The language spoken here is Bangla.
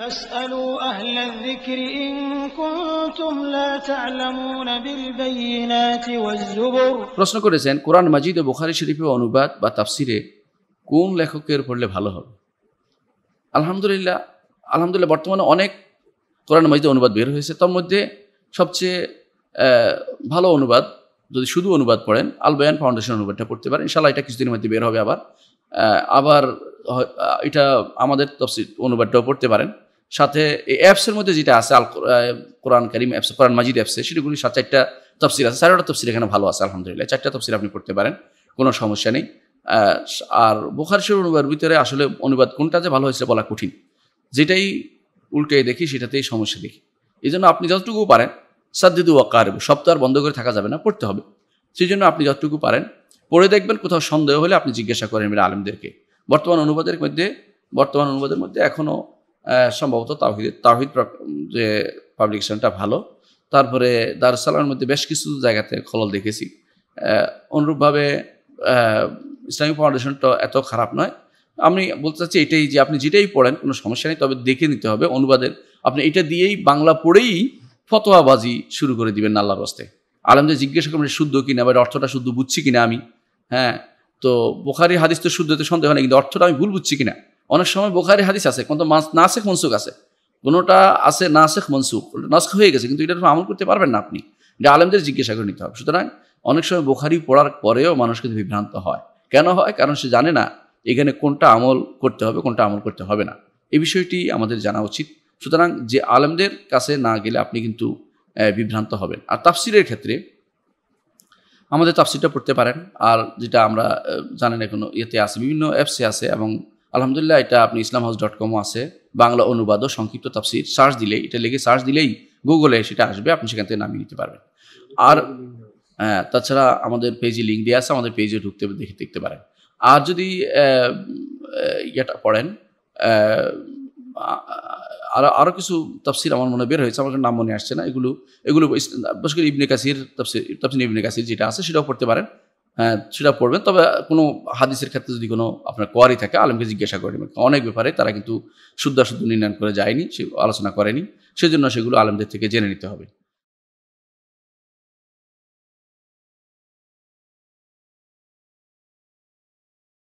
প্রশ্ন করেছেন কোরআন মাজিদ ও বুখারী শরীফে অনুবাদ বা তাফসিরে কোন লেখকের পড়লে ভালো হবে আলহামদুলিল্লাহ আলহামদুলিল্লাহ বর্তমানে অনেক কোরআন মাজিদ অনুবাদ বের হয়েছে তার মধ্যে সবচেয়ে ভালো অনুবাদ যদি শুধু অনুবাদ পড়েন আলবায়ান ফাউন্ডেশন অনুবাদটা পড়তে পারেন ইনশাল্লাহ এটা কিছুদিনের মধ্যে বের হবে আবার আবার এটা আমাদের তফসির অনুবাদটাও পড়তে পারেন সাথে এই অ্যাপসের মধ্যে যেটা আছে আল কোরআন করিম অ্যাপস কোরআন মাজিদ অ্যাপসে সেগুলি সাত চারটা তফসিল আছে সাড়ে তফসিল এখানে ভালো আছে আলহামদুলিল্লাহ চারটা তফসিল আপনি পড়তে পারেন কোনো সমস্যা নেই আর বুখার শরীর অনুবাদ ভিতরে আসলে অনুবাদ কোনটা যে ভালো হয়েছে বলা কঠিন যেটাই উল্টে দেখি সেটাতেই সমস্যা দেখি এই জন্য আপনি যতটুকু পারেন সাদ্দিদু ওয়াকার সপ্তাহ বন্ধ করে থাকা যাবে না পড়তে হবে সেই জন্য আপনি যতটুকু পারেন পড়ে দেখবেন কোথাও সন্দেহ হলে আপনি জিজ্ঞাসা করেন আলমদেরকে বর্তমান অনুবাদের মধ্যে বর্তমান অনুবাদের মধ্যে এখনও সম্ভবত তাহিদ তাহিদ যে পাবলিকেশনটা ভালো তারপরে দারুসালামের মধ্যে বেশ কিছু জায়গাতে খলল দেখেছি অনুরূপভাবে ইসলামিক ফাউন্ডেশনটা এত খারাপ নয় আমি বলতে চাচ্ছি এটাই যে আপনি যেটাই পড়েন কোনো সমস্যা নেই তবে দেখে নিতে হবে অনুবাদের আপনি এটা দিয়েই বাংলা পড়েই ফতোয়াবাজি শুরু করে দিবেন নাল্লা বস্তে আলমদের জিজ্ঞাসা করবেন শুদ্ধ কিনা বা অর্থটা শুদ্ধ বুঝছি কিনা আমি হ্যাঁ তো বোখারি হাদিস তো শুদ্ধতে সন্দেহ নেই কিন্তু অর্থটা আমি ভুল বুঝছি কিনা অনেক সময় বোখারি হাদিস আছে কোনো নাসেখ মনসুখ আছে কোনোটা আছে নাসেখ মনসুখ নাসক হয়ে গেছে কিন্তু এটা আমল করতে পারবেন না আপনি এটা আলেমদের জিজ্ঞাসা করে নিতে হবে সুতরাং অনেক সময় বোখারি পড়ার পরেও মানুষ কিন্তু বিভ্রান্ত হয় কেন হয় কারণ সে জানে না এখানে কোনটা আমল করতে হবে কোনটা আমল করতে হবে না এই বিষয়টি আমাদের জানা উচিত সুতরাং যে আলেমদের কাছে না গেলে আপনি কিন্তু বিভ্রান্ত হবেন আর তাফসিরের ক্ষেত্রে আমাদের তাফসিরটা পড়তে পারেন আর যেটা আমরা জানেন এখনো ইয়েতে আছে বিভিন্ন অ্যাপসে আছে এবং আলহামদুলিল্লাহ এটা আপনি ইসলাম হাউস ডট কমও আছে বাংলা অনুবাদ ও সংক্ষিপ্ত তাফসির সার্চ দিলেই এটা লিখে সার্চ দিলেই গুগলে সেটা আসবে আপনি সেখান থেকে নামিয়ে নিতে পারবেন আর হ্যাঁ তাছাড়া আমাদের পেজে লিঙ্ক দেওয়া আছে আমাদের পেজে ঢুকতে দেখে দেখতে পারেন আর যদি ইয়েটা পড়েন আরও আরও কিছু তফসির আমার মনে বের হয়েছে আমার নাম মনে আসছে না এগুলো এগুলো বিশেষ করে ইবনে কাসির তফসির তফসির ইবনে কাসির যেটা আছে সেটাও পড়তে পারেন হ্যাঁ সেটা পড়বেন তবে কোনো হাদিসের ক্ষেত্রে যদি কোনো আপনার কোয়ারি থাকে আলমকে জিজ্ঞাসা নেবেন অনেক ব্যাপারে তারা কিন্তু শুদ্ধ নির্ণয় করে যায়নি সে আলোচনা করেনি সেজন্য সেগুলো আলমদের থেকে জেনে নিতে হবে